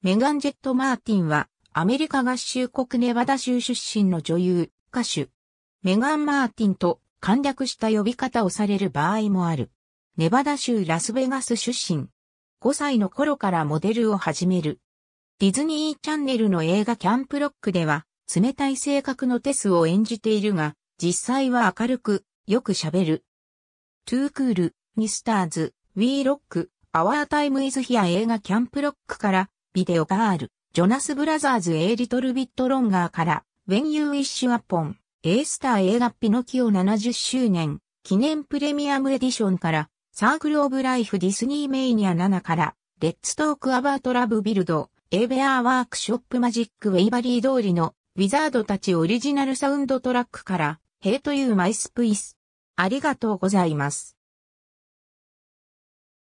メガン・ジェット・マーティンは、アメリカ合衆国ネバダ州出身の女優、歌手。メガン・マーティンと簡略した呼び方をされる場合もある。ネバダ州ラスベガス出身。5歳の頃からモデルを始める。ディズニーチャンネルの映画キャンプロックでは、冷たい性格のテスを演じているが、実際は明るく、よく喋る。トゥークール、ミスターズ、ウィーロック、アワータイムイズヒア映画キャンプロックから、ビデオガール、ジョナスブラザーズ A リトルビットロンガーから、When You Wish Upon、A スター映画ピノキオ70周年、記念プレミアムエディションから、サークルオブライフディズニーメイニア7から、レッツトークアバートラブビルド、エーベアーワークショップマジックウェイバリー通りの、ウィザードたちオリジナルサウンドトラックから、ヘイトユーマイスプイス。ありがとうございます。